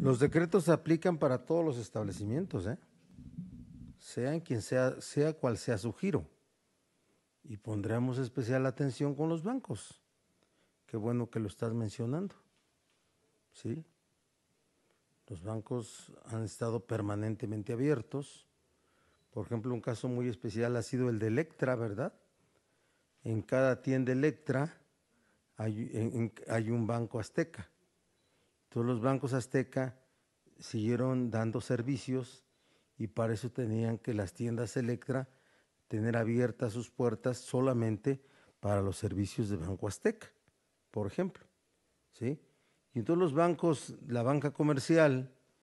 Los decretos se aplican para todos los establecimientos, ¿eh? sean quien sea, sea cual sea su giro. Y pondremos especial atención con los bancos. Qué bueno que lo estás mencionando. ¿Sí? Los bancos han estado permanentemente abiertos. Por ejemplo, un caso muy especial ha sido el de Electra, ¿verdad? En cada tienda Electra hay, hay un banco azteca. Entonces los bancos azteca siguieron dando servicios y para eso tenían que las tiendas Electra tener abiertas sus puertas solamente para los servicios de Banco Azteca, por ejemplo. ¿sí? Y todos los bancos, la banca comercial,